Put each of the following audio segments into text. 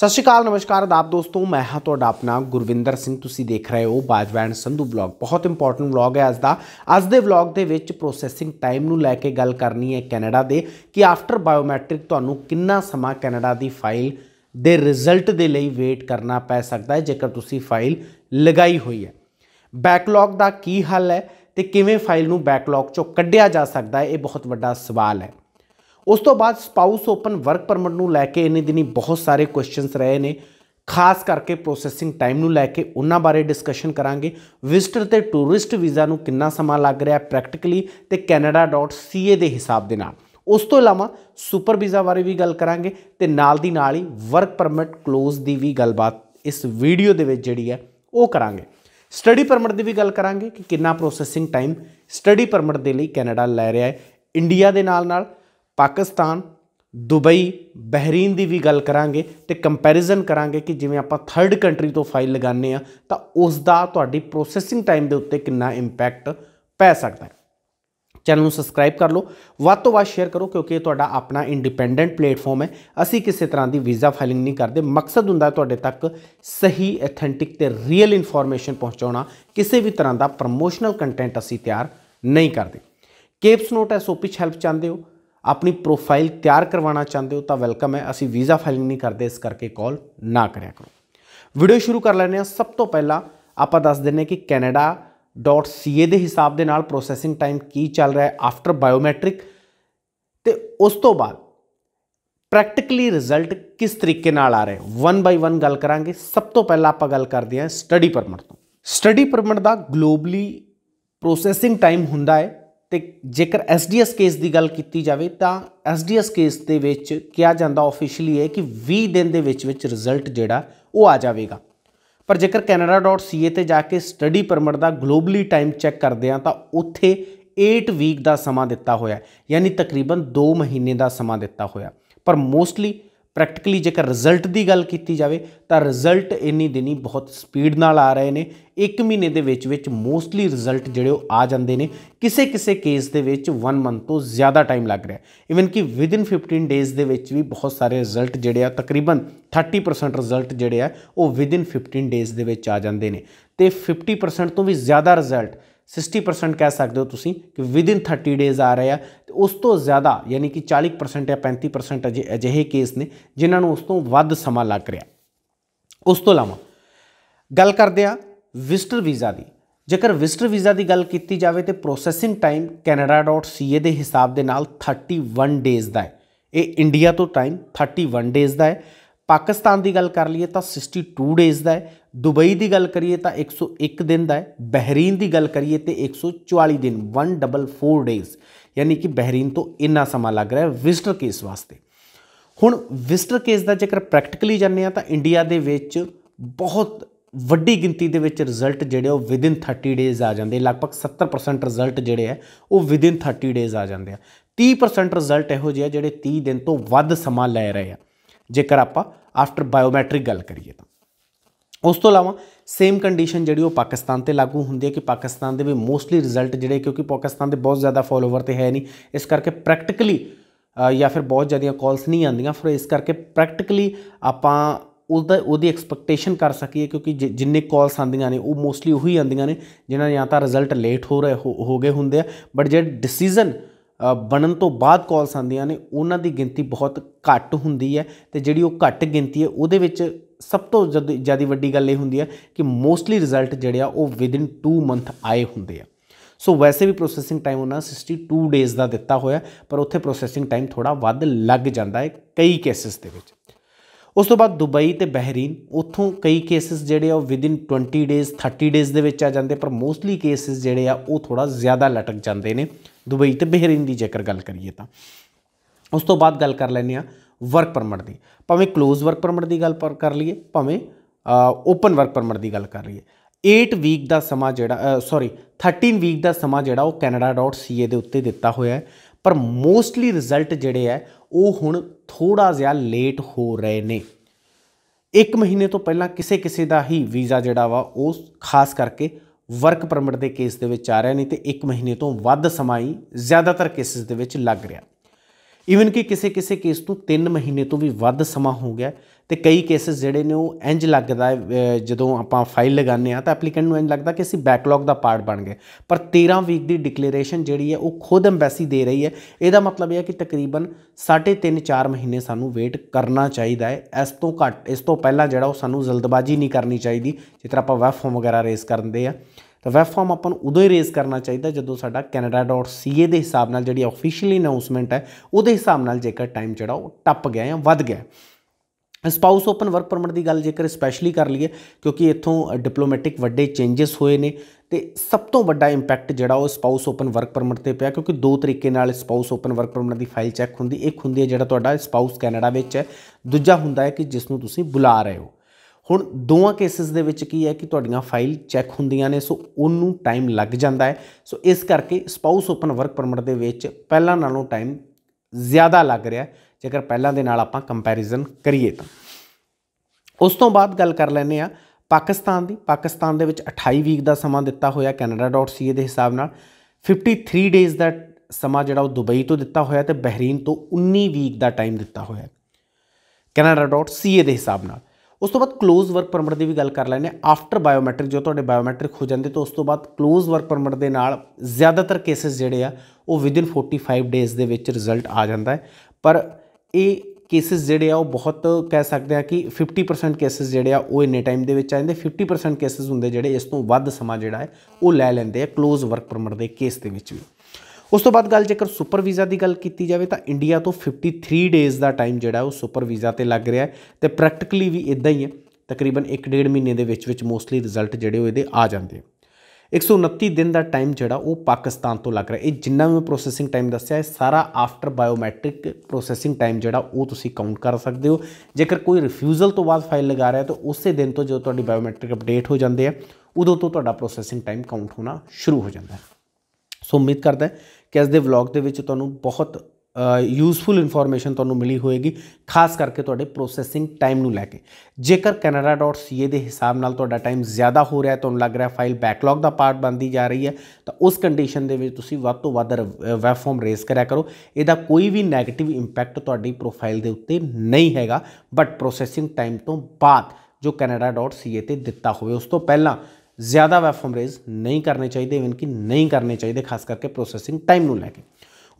ਸਤਿ ਸ਼੍ਰੀ ਅਕਾਲ ਨਮਸਕਾਰ ਆਪ ਦੋਸਤੋ ਮੈਂ ਹਾਂ ਤੁਹਾਡਾ ਆਪਣਾ ਗੁਰਵਿੰਦਰ ਸਿੰਘ ਤੁਸੀਂ ਦੇਖ ਰਹੇ ਹੋ ਬਾਜਵੈਣ ਸੰਧੂ ਬਲੌਗ ਬਹੁਤ ਇੰਪੋਰਟੈਂਟ ਬਲੌਗ ਹੈ ਅੱਜ ਦਾ ਅੱਜ ਦੇ ਬਲੌਗ ਦੇ ਵਿੱਚ ਪ੍ਰੋਸੈਸਿੰਗ ਟਾਈਮ ਨੂੰ ਲੈ ਕੇ ਗੱਲ ਕਰਨੀ ਹੈ ਕੈਨੇਡਾ ਦੇ ਕਿ ਆਫਟਰ ਬਾਇਓਮੈਟ੍ਰਿਕ ਤੁਹਾਨੂੰ ਕਿੰਨਾ ਸਮਾਂ ਕੈਨੇਡਾ ਦੀ ਫਾਈਲ ਦੇ ਰਿਜ਼ਲਟ ਦੇ ਲਈ ਵੇਟ ਕਰਨਾ ਪੈ ਸਕਦਾ ਹੈ ਜੇਕਰ ਤੁਸੀਂ ਫਾਈਲ ਲਗਾਈ ਹੋਈ ਹੈ ਬੈਕਲੌਗ ਦਾ ਕੀ ਹੱਲ ਹੈ ਤੇ ਕਿਵੇਂ ਫਾਈਲ ਨੂੰ ਬੈਕਲੌਗ ਚੋਂ ਕੱਢਿਆ ਜਾ ਸਕਦਾ ਹੈ ਇਹ ਬਹੁਤ ਵੱਡਾ ਸਵਾਲ ਹੈ ਉਸ ਤੋਂ ਬਾਅਦ ਸਪਾਊਸ ਓਪਨ ਵਰਕ ਪਰਮਿਟ ਨੂੰ ਲੈ ਕੇ ਇਨੇ ਦਿਨੀ ਬਹੁਤ ਸਾਰੇ ਕੁਐਸਚਨਸ ਰਹੇ ਨੇ ਖਾਸ ਕਰਕੇ ਪ੍ਰੋਸੈਸਿੰਗ ਟਾਈਮ ਨੂੰ ਲੈ ਕੇ ਉਹਨਾਂ ਬਾਰੇ ਡਿਸਕਸ਼ਨ ਕਰਾਂਗੇ ਵਿਜ਼ਟਰ ਤੇ ਟੂਰਿਸਟ ਵੀਜ਼ਾ ਨੂੰ ਕਿੰਨਾ ਸਮਾਂ ਲੱਗ ਰਿਹਾ ਪ੍ਰੈਕਟੀਕਲੀ ਤੇ canada.ca ਦੇ ਹਿਸਾਬ ਦੇ ਨਾਲ ਉਸ ਤੋਂ ਇਲਾਵਾ ਸੁਪਰ ਵੀਜ਼ਾ ਬਾਰੇ ਵੀ ਗੱਲ ਕਰਾਂਗੇ ਤੇ ਨਾਲ ਦੀ ਨਾਲ ਹੀ ਵਰਕ ਪਰਮਿਟ ক্লোਜ਼ ਦੀ ਵੀ ਗੱਲਬਾਤ ਇਸ ਵੀਡੀਓ ਦੇ ਵਿੱਚ ਜਿਹੜੀ ਹੈ ਉਹ ਕਰਾਂਗੇ ਸਟੱਡੀ ਪਰਮਿਟ ਦੀ ਵੀ ਗੱਲ ਕਰਾਂਗੇ ਕਿ ਕਿੰਨਾ ਪ੍ਰੋਸੈਸਿੰਗ ਟਾਈਮ ਸਟੱਡੀ ਪਰਮਿਟ ਦੇ ਲਈ ਕੈਨੇਡਾ ਲੈ ਰਿਹਾ ਹੈ ਇੰਡੀਆ ਦੇ ਨਾਲ ਨਾਲ ਪਾਕਿਸਤਾਨ ਦੁਬਈ ਬਹਿਰੀਨ ਦੀ ਵੀ ਗੱਲ ਕਰਾਂਗੇ ਤੇ ਕੰਪੈਰੀਜ਼ਨ ਕਰਾਂਗੇ ਕਿ ਜਿਵੇਂ ਆਪਾਂ ਥਰਡ ਕੰਟਰੀ ਤੋਂ ਫਾਈਲ ਲਗਾਣੇ ਆ ਤਾਂ ਉਸ ਦਾ ਤੁਹਾਡੀ ਪ੍ਰੋਸੈਸਿੰਗ ਟਾਈਮ ਦੇ ਉੱਤੇ ਕਿੰਨਾ ਇੰਪੈਕਟ ਪੈ ਸਕਦਾ ਹੈ ਚੈਨਲ ਨੂੰ ਸਬਸਕ੍ਰਾਈਬ ਕਰ ਲਓ ਵੱਧ ਤੋਂ ਵੱਧ ਸ਼ੇਅਰ ਕਰੋ ਕਿਉਂਕਿ ਇਹ ਤੁਹਾਡਾ ਆਪਣਾ ਇੰਡੀਪੈਂਡੈਂਟ ਪਲੇਟਫਾਰਮ ਹੈ ਅਸੀਂ ਕਿਸੇ ਤਰ੍ਹਾਂ ਦੀ ਵੀਜ਼ਾ ਫਾਈਲਿੰਗ ਨਹੀਂ ਕਰਦੇ ਮਕਸਦ ਹੁੰਦਾ ਤੁਹਾਡੇ ਤੱਕ ਸਹੀ ਐਥੈਂਟਿਕ ਤੇ ਰੀਅਲ ਇਨਫੋਰਮੇਸ਼ਨ ਪਹੁੰਚਾਉਣਾ ਕਿਸੇ ਵੀ ਤਰ੍ਹਾਂ ਦਾ ਪ੍ਰੋਮੋਸ਼ਨਲ ਕੰਟੈਂਟ ਅਸੀਂ ਤਿਆਰ ਨਹੀਂ ਕਰਦੇ ਕੇਪਸ ਨੋਟ ਐਸਓਪੀ ਚ ਹੈਲਪ ਚਾਹੁੰਦੇ ਹੋ ਆਪਣੀ ਪ੍ਰੋਫਾਈਲ ਤਿਆਰ ਕਰਵਾਉਣਾ ਚਾਹੁੰਦੇ ਹੋ ਤਾਂ ਵੈਲਕਮ ਹੈ ਅਸੀਂ ਵੀਜ਼ਾ ਫਾਈਲਿੰਗ ਨਹੀਂ ਕਰਦੇ ਇਸ ਕਰਕੇ ਕਾਲ ਨਾ ਕਰਿਆ ਕਰੋ ਵੀਡੀਓ ਸ਼ੁਰੂ ਕਰ ਲੈਂਦੇ ਆ ਸਭ ਤੋਂ ਪਹਿਲਾਂ ਆਪਾਂ ਦੱਸ ਦਿੰਨੇ ਕਿ canada.ca ਦੇ ਹਿਸਾਬ ਦੇ ਨਾਲ ਪ੍ਰੋਸੈਸਿੰਗ ਟਾਈਮ ਕੀ ਚੱਲ ਰਿਹਾ ਹੈ ਆਫਟਰ ਬਾਇਓਮੈਟ੍ਰਿਕ ਤੇ ਉਸ ਤੋਂ ਬਾਅਦ ਪ੍ਰੈਕਟੀਕਲੀ ਰਿਜ਼ਲਟ ਕਿਸ ਤਰੀਕੇ ਨਾਲ ਆ ਰਹੇ ਵਨ ਬਾਈ ਵਨ ਗੱਲ ਕਰਾਂਗੇ ਸਭ ਤੋਂ ਪਹਿਲਾਂ ਆਪਾਂ ਗੱਲ ਕਰਦੇ ਹਾਂ ਸਟੱਡੀ ਪਰਮਿਟ ਤੋਂ ਸਟੱਡੀ ਪਰਮਿਟ ਦਾ ਗਲੋਬਲੀ ਪ੍ਰੋਸੈਸਿੰਗ ਟਾਈਮ ਹੁੰਦਾ ਹੈ ਤੇ ਜੇਕਰ ਐਸਡੀਐਸ ਕੇਸ ਦੀ ਗੱਲ ਕੀਤੀ ਜਾਵੇ ਤਾਂ ਐਸਡੀਐਸ ਕੇਸ ਦੇ ਵਿੱਚ ਕਿਹਾ ਜਾਂਦਾ ਆਫੀਸ਼ੀਅਲੀ ਹੈ ਕਿ 20 ਦਿਨ ਦੇ ਵਿੱਚ ਵਿੱਚ ਰਿਜ਼ਲਟ ਜਿਹੜਾ ਉਹ ਆ ਜਾਵੇਗਾ ਪਰ ਜੇਕਰ canada.ca ਤੇ ਜਾ ਕੇ ਸਟੱਡੀ ਪਰਮਿਟ ਦਾ ਗਲੋਬਲੀ ਟਾਈਮ ਚੈੱਕ ਕਰਦੇ ਆ ਤਾਂ ਉੱਥੇ 8 ਵੀਕ ਦਾ ਸਮਾਂ ਦਿੱਤਾ ਹੋਇਆ ਯਾਨੀ ਤਕਰੀਬਨ 2 ਮਹੀਨੇ ਦਾ ਸਮਾਂ ਦਿੱਤਾ ਹੋਇਆ ਪਰ ਮੋਸਟਲੀ ਪ੍ਰੈਕਟੀਕਲੀ ਜੇਕਰ ਰਿਜ਼ਲਟ ਦੀ ਗੱਲ ਕੀਤੀ ਜਾਵੇ ਤਾਂ ਰਿਜ਼ਲਟ ਇੰਨੀ ਦਿਨੀ ਬਹੁਤ ਸਪੀਡ ਨਾਲ ਆ ਰਹੇ ਨੇ 1 ਮਹੀਨੇ ਦੇ ਵਿੱਚ ਵਿੱਚ ਮੋਸਟਲੀ ਰਿਜ਼ਲਟ ਜਿਹੜੇ ਉਹ ਆ ਜਾਂਦੇ ਨੇ ਕਿਸੇ ਕਿਸੇ ਕੇਸ ਦੇ ਵਿੱਚ 1 ਮੰਥ ਤੋਂ ਜ਼ਿਆਦਾ ਟਾਈਮ ਲੱਗ ਰਿਹਾ ਇਵਨ ਕਿ ਵਿਦ ਇਨ 15 ਡੇਜ਼ ਦੇ ਵਿੱਚ ਵੀ ਬਹੁਤ ਸਾਰੇ ਰਿਜ਼ਲਟ ਜਿਹੜੇ ਆ ਤਕਰੀਬਨ 30% ਰਿਜ਼ਲਟ ਜਿਹੜੇ ਆ ਉਹ ਵਿਦ ਇਨ 15 ਡੇਜ਼ ਦੇ ਵਿੱਚ ਆ ਜਾਂਦੇ ਨੇ ਤੇ 50% ਤੋਂ ਵੀ ਜ਼ਿਆਦਾ ਰਿਜ਼ਲਟ 60% ਕਹਿ ਸਕਦੇ ਹੋ ਤੁਸੀਂ ਕਿ ਵਿਦ ਇਨ 30 ਡੇਜ਼ ਆ ਰਿਹਾ ਤੇ ਉਸ ਤੋਂ ਜ਼ਿਆਦਾ ਯਾਨੀ ਕਿ 40% ਜਾਂ 35% ਅਜੇ ਅਜਿਹੇ ਕੇਸ ਨੇ ਜਿਨ੍ਹਾਂ ਨੂੰ ਉਸ ਤੋਂ ਵੱਧ ਸਮਾਂ ਲੱਗ ਰਿਹਾ ਉਸ ਤੋਂ ਲਾਵਾ ਗੱਲ ਕਰਦੇ ਆ ਵਿਜ਼ਟਰ ਵੀਜ਼ਾ ਦੀ ਜੇਕਰ ਵਿਜ਼ਟਰ ਵੀਜ਼ਾ ਦੀ ਗੱਲ ਕੀਤੀ ਜਾਵੇ ਤੇ ਪ੍ਰੋਸੈਸਿੰਗ ਟਾਈਮ canada.ca ਦੇ ਹਿਸਾਬ ਦੇ ਨਾਲ 31 ਡੇਜ਼ ਦਾ ਹੈ ਇਹ ਇੰਡੀਆ ਤੋਂ ਟਾਈਮ 31 ਡੇਜ਼ ਦਾ ਹੈ ਪਾਕਿਸਤਾਨ ਦੀ ਗੱਲ ਕਰ ਲਈਏ ਤਾਂ 62 ਡੇਜ਼ ਦਾ ਹੈ ਦੁਬਈ ਦੀ ਗੱਲ ਕਰੀਏ ਤਾਂ 101 ਦਿਨ ਦਾ ਹੈ ਬਹਿਰੀਨ ਦੀ ਗੱਲ ਕਰੀਏ ਤੇ 144 ਦਿਨ 144 ਡੇਜ਼ ਯਾਨੀ ਕਿ ਬਹਿਰੀਨ ਤੋਂ ਇੰਨਾ ਸਮਾਂ ਲੱਗ ਰਿਹਾ ਹੈ ਵਿਜ਼ਟਰ ਕੇਸ ਵਾਸਤੇ ਹੁਣ ਵਿਜ਼ਟਰ ਕੇਸ ਦਾ ਜੇਕਰ ਪ੍ਰੈਕਟੀਕਲੀ ਜਾਣਦੇ ਆ ਤਾਂ ਇੰਡੀਆ ਦੇ ਵਿੱਚ ਬਹੁਤ ਵੱਡੀ ਗਿਣਤੀ ਦੇ ਵਿੱਚ ਰਿਜ਼ਲਟ ਜਿਹੜੇ ਉਹ ਵਿਦਿਨ 30 ਡੇਜ਼ ਆ ਜਾਂਦੇ ਲਗਭਗ 70% ਰਿਜ਼ਲਟ ਜਿਹੜੇ ਆ ਉਹ ਵਿਦਿਨ 30 ਡੇਜ਼ ਆ ਜਾਂਦੇ ਆ 30% ਰਿਜ਼ਲਟ ਇਹੋ ਜਿਹੇ ਜਿਹੜੇ 30 ਦਿਨ ਤੋਂ ਵੱਧ ਸਮਾਂ ਲੈ ਰਹੇ ਆ ਜੇਕਰ ਆਪਾਂ ਆਫਟਰ ਬਾਇਓਮੈਟ੍ਰਿਕ ਗੱਲ ਕਰੀਏ ਤਾਂ ਉਸ ਤੋਂ ਇਲਾਵਾ ਸੇਮ ਕੰਡੀਸ਼ਨ ਜਿਹੜੀ ਉਹ ਪਾਕਿਸਤਾਨ ਤੇ ਲਾਗੂ ਹੁੰਦੀ ਹੈ ਕਿ ਪਾਕਿਸਤਾਨ ਦੇ ਵੀ ਮੋਸਟਲੀ ਰਿਜ਼ਲਟ ਜਿਹੜੇ ਕਿਉਂਕਿ ਪਾਕਿਸਤਾਨ ਦੇ ਬਹੁਤ ਜ਼ਿਆਦਾ ਫਾਲੋਅਰ ਤੇ ਹੈ ਨਹੀਂ ਇਸ ਕਰਕੇ ਪ੍ਰੈਕਟੀਕਲੀ ਜਾਂ ਫਿਰ ਬਹੁਤ ਜ਼ਿਆਦੀਆਂ ਕਾਲਸ ਨਹੀਂ ਆਉਂਦੀਆਂ ਫਿਰ ਇਸ ਕਰਕੇ ਪ੍ਰੈਕਟੀਕਲੀ ਆਪਾਂ ਉਹਦਾ ਉਹਦੀ ਐਕਸਪੈਕਟੇਸ਼ਨ ਕਰ ਸਕੀਏ ਕਿਉਂਕਿ ਜਿੰਨੇ ਕਾਲਸ ਆਉਂਦੀਆਂ ਨੇ ਉਹ ਮੋਸਟਲੀ ਉਹੀ ਆਉਂਦੀਆਂ ਨੇ ਜਿਨ੍ਹਾਂ ਜਾਂ ਤਾਂ ਰਿਜ਼ਲਟ ਲੇਟ ਹੋ ਰਹੇ ਹੋ ਗਏ ਹੁੰਦੇ ਆ ਬਟ ਜੇ ਡਿਸੀਜਨ ਬਣਨ ਤੋਂ ਬਾਅਦ ਕਾਲਸ ਆਉਂਦੀਆਂ ਨੇ ਉਹਨਾਂ ਦੀ ਗਿਣਤੀ ਬਹੁਤ ਘੱਟ ਹੁੰਦੀ ਹੈ ਤੇ ਜਿਹੜੀ ਉਹ ਘੱਟ ਗਿਣਤੀ ਹੈ ਉਹਦੇ ਵਿੱਚ ਸਭ ਤੋਂ ਜਿਆਦਾ ਵੱਡੀ ਗੱਲ ਇਹ ਹੁੰਦੀ ਹੈ ਕਿ ਮੋਸਟਲੀ ਰਿਜ਼ਲਟ ਜਿਹੜੇ ਆ ਉਹ ਵਿਦ ਇਨ 2 ਮੰਥ ਆਏ ਹੁੰਦੇ ਆ ਸੋ ਵੈਸੇ ਵੀ ਪ੍ਰੋਸੈਸਿੰਗ ਟਾਈਮ ਉਹਨਾਂ 62 ਡੇਜ਼ ਦਾ ਦਿੱਤਾ ਹੋਇਆ ਪਰ ਉੱਥੇ ਪ੍ਰੋਸੈਸਿੰਗ ਟਾਈਮ ਥੋੜਾ ਵੱਧ ਲੱਗ ਜਾਂਦਾ ਹੈ ਕਈ ਕੇਸਿਸ ਦੇ ਵਿੱਚ ਉਸ ਤੋਂ ਬਾਅਦ ਦੁਬਈ ਤੇ ਬਹਿਰੀਨ ਉੱਥੋਂ ਕਈ ਕੇਸਿਸ ਜਿਹੜੇ ਆ ਉਹ ਵਿਦਿਨ 20 ਡੇਜ਼ 30 ਡੇਜ਼ ਦੇ ਵਿੱਚ ਆ ਜਾਂਦੇ ਪਰ ਮੋਸਟਲੀ ਕੇਸਿਸ ਜਿਹੜੇ ਆ ਉਹ ਥੋੜਾ ਜ਼ਿਆਦਾ ਲਟਕ ਜਾਂਦੇ ਨੇ ਦੁਬਈ ਤੇ ਬਹਿਰੀਨ ਦੀ ਜੇਕਰ ਗੱਲ ਕਰੀਏ ਤਾਂ ਉਸ ਤੋਂ ਬਾਅਦ ਗੱਲ ਕਰ ਲੈਂਦੇ ਆ ਵਰਕ ਪਰਮਿਟ ਦੀ ਭਾਵੇਂ ক্লোਜ਼ ਵਰਕ ਪਰਮਿਟ ਦੀ ਗੱਲ ਕਰ ਲਈਏ ਭਾਵੇਂ ਓਪਨ ਵਰਕ ਪਰਮਿਟ ਦੀ ਗੱਲ ਕਰ ਲਈਏ 8 ਵੀਕ ਦਾ ਸਮਾਂ ਜਿਹੜਾ ਸੌਰੀ 13 ਵੀਕ ਦਾ ਸਮਾਂ ਜਿਹੜਾ ਉਹ canada.ca ਦੇ ਉੱਤੇ ਦਿੱਤਾ ਹੋਇਆ ਹੈ ਪਰ ਮੋਸਟਲੀ ਰਿਜ਼ਲਟ ਜਿਹੜੇ ਆ ਉਹ ਹੁਣ ਥੋੜਾ ਜਿਹਾ ਲੇਟ ਹੋ ਰਹੇ ਨੇ ਇੱਕ ਮਹੀਨੇ ਤੋਂ ਪਹਿਲਾਂ ਕਿਸੇ ਕਿਸੇ ਦਾ ਹੀ ਵੀਜ਼ਾ ਜਿਹੜਾ ਵਾ ਉਹ ਖਾਸ ਕਰਕੇ ਵਰਕ ਪਰਮਿਟ ਦੇ ਕੇਸ ਦੇ ਵਿੱਚ ਆ ਰਿਹਾ ਨਹੀਂ ਤੇ 1 ਮਹੀਨੇ ਤੋਂ ਵੱਧ ਸਮਾਂ ਹੀ ਜ਼ਿਆਦਾਤਰ ਕੇਸਿਸ ਦੇ ਵਿੱਚ ਲੱਗ ਰਿਹਾ ਈਵਨ ਕਿ ਕਿਸੇ ਕਿਸੇ ਕੇਸ ਤੋਂ 3 ਮਹੀਨੇ ਤੋਂ ਵੀ ਵੱਧ ਸਮਾਂ ਹੋ ਗਿਆ ਤੇ ਕਈ ਕੇਸਸ ਜਿਹੜੇ ਨੇ ਉਹ ਇੰਜ ਲੱਗਦਾ ਜਦੋਂ ਆਪਾਂ ਫਾਈਲ ਲਗਾਉਂਦੇ ਆ ਤਾਂ ਐਪਲੀਕੈਂਟ ਨੂੰ ਇੰਜ ਲੱਗਦਾ ਕਿ ਅਸੀਂ ਬੈਕਲੌਗ ਦਾ ਪਾਰਟ ਬਣ ਗਏ ਪਰ 13 ਵੀਕ ਦੀ ਡਿਕਲੇਰੇਸ਼ਨ ਜਿਹੜੀ ਹੈ ਉਹ ਖੁਦ ਐਮਬੈਸੀ ਦੇ ਰਹੀ ਹੈ ਇਹਦਾ ਮਤਲਬ ਇਹ ਹੈ ਕਿ ਤਕਰੀਬਨ 3.5-4 ਮਹੀਨੇ ਸਾਨੂੰ ਵੇਟ ਕਰਨਾ ਚਾਹੀਦਾ ਹੈ ਇਸ ਤੋਂ ਘੱਟ ਇਸ ਤੋਂ ਪਹਿਲਾਂ ਜਿਹੜਾ ਉਹ ਸਾਨੂੰ ਜਲਦਬਾਜ਼ੀ ਨਹੀਂ ਕਰਨੀ ਚਾਹੀਦੀ ਜਿਸ ਆਪਾਂ ਵੈਫ ਫਾਰਮ ਵਗੈਰਾ ਰੇਸ ਕਰਦੇ ਆ ਤਾਂ ਵੈਬ ਫਾਰਮ ਆਪਾਂ ਨੂੰ ਉਦੋਂ ਹੀ ਰੇਜ਼ ਕਰਨਾ ਚਾਹੀਦਾ ਜਦੋਂ ਸਾਡਾ canada.ca ਦੇ ਹਿਸਾਬ ਨਾਲ ਜਿਹੜੀ ਆਫੀਸ਼ੀਅਲੀ ਅਨਾਉਂਸਮੈਂਟ ਹੈ ਉਹਦੇ ਹਿਸਾਬ ਨਾਲ ਜੇਕਰ ਟਾਈਮ ਜਿਹੜਾ ਉਹ ਟੱਪ ਗਿਆ ਜਾਂ ਵੱਧ ਗਿਆ ਸਪਾਊਸ ਓਪਨ ਵਰਕ ਪਰਮਿਟ ਦੀ ਗੱਲ ਜੇਕਰ ਸਪੈਸ਼ਲੀ ਕਰ ਲਈਏ ਕਿਉਂਕਿ ਇੱਥੋਂ ਡਿਪਲੋਮੈਟਿਕ ਵੱਡੇ ਚੇਂਜਸ ਹੋਏ ਨੇ ਤੇ ਸਭ ਤੋਂ ਵੱਡਾ ਇੰਪੈਕਟ ਜਿਹੜਾ ਉਹ ਸਪਾਊਸ ਓਪਨ ਵਰਕ ਪਰਮਿਟ ਤੇ ਪਿਆ ਕਿਉਂਕਿ ਦੋ ਤਰੀਕੇ ਨਾਲ ਸਪਾਊਸ ਓਪਨ ਵਰਕ ਪਰਮਿਟ ਦੀ ਫਾਈਲ ਚੈੱਕ ਹੁੰਦੀ ਇੱਕ ਹੁੰਦੀ ਹੈ ਜਿਹੜਾ ਤੁਹਾਡਾ ਸਪਾਊਸ ਕੈਨੇਡਾ ਵਿੱਚ ਹੈ ਦੂਜਾ ਹੁੰਦਾ ਹੈ ਕਿ ਜਿਸ ਨੂੰ ਤੁਸੀਂ ਬੁਲਾ ਰਹੇ ਹੋ ਹੁਣ ਦੋਵਾਂ ਕੇਸਿਸ ਦੇ ਵਿੱਚ ਕੀ ਹੈ ਕਿ ਤੁਹਾਡੀਆਂ ਫਾਈਲ ਚੈੱਕ ਹੁੰਦੀਆਂ ਨੇ ਸੋ ਉਹਨੂੰ ਟਾਈਮ ਲੱਗ ਜਾਂਦਾ ਹੈ ਸੋ ਇਸ ਕਰਕੇ ਸਪਾਊਸ ਓਪਨ ਵਰਕ ਪਰਮਿਟ ਦੇ ਵਿੱਚ ਪਹਿਲਾਂ ਨਾਲੋਂ ਟਾਈਮ ਜ਼ਿਆਦਾ ਲੱਗ ਰਿਹਾ ਜੇਕਰ ਪਹਿਲਾਂ ਦੇ ਨਾਲ ਆਪਾਂ ਕੰਪੈਰੀਜ਼ਨ ਕਰੀਏ ਤਾਂ ਉਸ ਤੋਂ ਬਾਅਦ ਗੱਲ ਕਰ ਲੈਨੇ ਆ ਪਾਕਿਸਤਾਨ ਦੀ ਪਾਕਿਸਤਾਨ ਦੇ ਵਿੱਚ 28 ਵੀਕ ਦਾ ਸਮਾਂ ਦਿੱਤਾ ਹੋਇਆ canada.ca ਦੇ ਹਿਸਾਬ ਨਾਲ 53 ਡੇਜ਼ ਦਾ ਸਮਾਂ ਜਿਹੜਾ ਉਹ ਦੁਬਈ ਤੋਂ ਦਿੱਤਾ ਹੋਇਆ ਤੇ ਬਹਿਰੀਨ ਤੋਂ 19 ਵੀਕ ਦਾ ਟਾਈਮ ਦਿੱਤਾ ਹੋਇਆ canada.ca ਦੇ ਹਿਸਾਬ ਨਾਲ ਉਸ ਤੋਂ ਬਾਅਦ ক্লোਜ਼ ਵਰਕ ਪਰਮਿਟ ਦੀ ਵੀ ਗੱਲ ਕਰ ਲੈਨੇ ਆਫਟਰ ਬਾਇਓਮੈਟ੍ਰਿਕ ਜੋ ਤੁਹਾਡੇ ਬਾਇਓਮੈਟ੍ਰਿਕ ਹੋ ਜਾਂਦੇ ਤਾਂ ਉਸ ਤੋਂ ਬਾਅਦ ক্লোਜ਼ ਵਰਕ ਪਰਮਿਟ ਦੇ ਨਾਲ ਜ਼ਿਆਦਾਤਰ ਕੇਸਸ ਜਿਹੜੇ ਆ ਉਹ ਵਿਦਿਨ 45 ਡੇਜ਼ ਦੇ ਵਿੱਚ ਰਿਜ਼ਲਟ ਆ ਜਾਂਦਾ ਹੈ ਪਰ ਇਹ ਕੇਸਸ ਜਿਹੜੇ ਆ ਉਹ ਬਹੁਤ ਕਹਿ ਸਕਦੇ ਆ ਕਿ 50% ਕੇਸਸ ਜਿਹੜੇ ਆ ਉਹ ਇੰਨੇ ਟਾਈਮ ਦੇ ਵਿੱਚ ਆ ਜਾਂਦੇ 50% ਕੇਸਸ ਹੁੰਦੇ ਜਿਹੜੇ ਇਸ ਤੋਂ ਵੱਧ ਸਮਾਂ ਜਿਹੜਾ ਹੈ ਉਹ ਲੈ ਲੈਂਦੇ ਆ ক্লোਜ਼ ਵਰਕ ਪਰਮਿਟ ਦੇ ਕੇਸ ਦੇ ਵਿੱਚ ਵੀ ਉਸ ਤੋਂ ਬਾਅਦ ਗੱਲ ਜੇਕਰ ਸੁਪਰ ਵੀਜ਼ਾ ਦੀ ਗੱਲ ਕੀਤੀ ਜਾਵੇ ਤਾਂ ਇੰਡੀਆ ਤੋਂ 53 ਡੇਜ਼ ਦਾ ਟਾਈਮ ਜਿਹੜਾ ਉਹ ਸੁਪਰ ਵੀਜ਼ਾ ਤੇ ਲੱਗ ਰਿਹਾ ਤੇ ਪ੍ਰੈਕਟੀਕਲੀ ਵੀ ਇਦਾਂ ਹੀ ਹੈ ਤਕਰੀਬਨ 1.5 ਮਹੀਨੇ ਦੇ ਵਿੱਚ ਵਿੱਚ ਮੋਸਟਲੀ ਰਿਜ਼ਲਟ ਜਿਹੜੇ ਉਹਦੇ ਆ ਜਾਂਦੇ ਆ 129 ਦਿਨ ਦਾ ਟਾਈਮ ਜਿਹੜਾ ਉਹ ਪਾਕਿਸਤਾਨ ਤੋਂ ਲੱਗ ਰਿਹਾ ਇਹ ਜਿੰਨਾ ਵੀ ਪ੍ਰੋਸੈਸਿੰਗ ਟਾਈਮ ਦੱਸਿਆ ਹੈ ਸਾਰਾ ਆਫਟਰ ਬਾਇਓਮੈਟ੍ਰਿਕ ਪ੍ਰੋਸੈਸਿੰਗ ਟਾਈਮ ਜਿਹੜਾ ਉਹ ਤੁਸੀਂ ਕਾਊਂਟ ਕਰ ਸਕਦੇ ਹੋ ਜੇਕਰ ਕੋਈ ਰਿਫਿਊਜ਼ਲ ਤੋਂ ਬਾਅਦ ਫਾਈਲ ਲਗਾ ਰਿਹਾ ਤਾਂ ਉਸੇ ਦਿਨ ਤੋਂ ਜਦੋਂ ਤੁਹਾਡੀ ਬਾਇਓਮੈਟ੍ਰਿਕ ਅਪਡੇਟ ਹੋ ਜਾਂਦੇ ਆ ਉਦੋਂ ਤੋਂ ਤੁਹਾਡਾ ਪ੍ਰੋਸੈਸਿੰਗ ਟਾਈਮ ਕਾਊਂਟ ਹੋਣਾ ਸ਼ੁਰੂ ਹੋ ਜਾਂਦਾ ਹੈ ਸੋ ਉਮੀਦ ਕਰਦਾ ਕਿ ਅੱਜ ਦੇ ਵਲੌਗ ਦੇ ਵਿੱਚ ਤੁਹਾਨੂੰ ਬਹੁਤ ਯੂਸਫੁਲ ਇਨਫੋਰਮੇਸ਼ਨ ਤੁਹਾਨੂੰ ਮਿਲੀ ਹੋਏਗੀ ਖਾਸ ਕਰਕੇ ਤੁਹਾਡੇ ਪ੍ਰੋਸੈਸਿੰਗ ਟਾਈਮ ਨੂੰ ਲੈ ਕੇ ਜੇਕਰ canada.ca ਦੇ ਹਿਸਾਬ ਨਾਲ ਤੁਹਾਡਾ ਟਾਈਮ ਜ਼ਿਆਦਾ ਹੋ ਰਿਹਾ ਤੁਹਾਨੂੰ ਲੱਗ ਰਿਹਾ ਫਾਈਲ ਬੈਕਲੌਗ ਦਾ ਪਾਰਟ ਬਣਦੀ ਜਾ ਰਹੀ ਹੈ ਤਾਂ ਉਸ ਕੰਡੀਸ਼ਨ ਦੇ ਵਿੱਚ ਤੁਸੀਂ ਵੱਧ ਤੋਂ ਵੱਧ ਵੈਬ ਫਾਰਮ ਰੇਜ਼ ਕਰਿਆ ਕਰੋ ਇਹਦਾ ਕੋਈ ਵੀ 네ਗੇਟਿਵ ਇੰਪੈਕਟ ਤੁਹਾਡੀ ਪ੍ਰੋਫਾਈਲ ਦੇ ਉੱਤੇ ਨਹੀਂ ਹੈਗਾ ਬਟ ਪ੍ਰੋਸੈਸਿੰਗ ਟਾਈਮ ਤੋਂ ਬਾਅਦ ਜੋ canada.ca ਤੇ ਦਿੱਤਾ ਹੋਵੇ ਉਸ ਤੋਂ ਪਹਿਲਾਂ ਜ਼ਿਆਦਾ ਵੈਫਰਮ ਰੇਜ਼ ਨਹੀਂ ਕਰਨੇ ਚਾਹੀਦੇ ਇਵਨ ਕਿ ਨਹੀਂ ਕਰਨੇ ਚਾਹੀਦੇ ਖਾਸ ਕਰਕੇ ਪ੍ਰੋਸੈਸਿੰਗ ਟਾਈਮ ਨੂੰ ਲੈ ਕੇ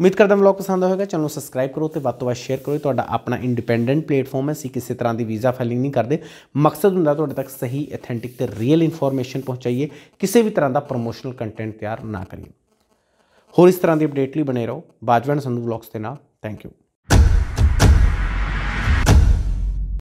ਉਮੀਦ ਕਰਦਾ ਹਾਂ ਵਲੌਗ ਪਸੰਦ ਆਇਆ ਹੋਵੇਗਾ ਚੈਨਲ ਨੂੰ ਸਬਸਕ੍ਰਾਈਬ ਕਰੋ ਤੇ ਵੱਧ ਤੋਂ ਵੱਧ ਸ਼ੇਅਰ ਕਰੋ ਤੁਹਾਡਾ ਆਪਣਾ ਇੰਡੀਪੈਂਡੈਂਟ ਪਲੇਟਫਾਰਮ ਹੈ ਸੀ ਕਿਸੇ ਤਰ੍ਹਾਂ ਦੀ ਵੀਜ਼ਾ ਫਾਈਲਿੰਗ ਨਹੀਂ ਕਰਦੇ ਮਕਸਦ ਹੁੰਦਾ ਤੁਹਾਡੇ ਤੱਕ ਸਹੀ ਅਥੈਂਟਿਕ ਤੇ ਰੀਅਲ ਇਨਫੋਰਮੇਸ਼ਨ ਪਹੁੰਚਾਈਏ ਕਿਸੇ ਵੀ ਤਰ੍ਹਾਂ ਦਾ ਪ੍ਰੋਮੋਸ਼ਨਲ ਕੰਟੈਂਟ ਤਿਆਰ ਨਾ ਕਰੀਏ ਹੋਰ ਇਸ ਤਰ੍ਹਾਂ ਦੀ ਅਪਡੇਟ ਲਈ ਬਨੇ ਰਹੋ ਬਾਜਵਨ ਸੰਧੂ ਵਲੌਗਸ ਦੇ ਨਾਲ ਥੈਂਕ ਯੂ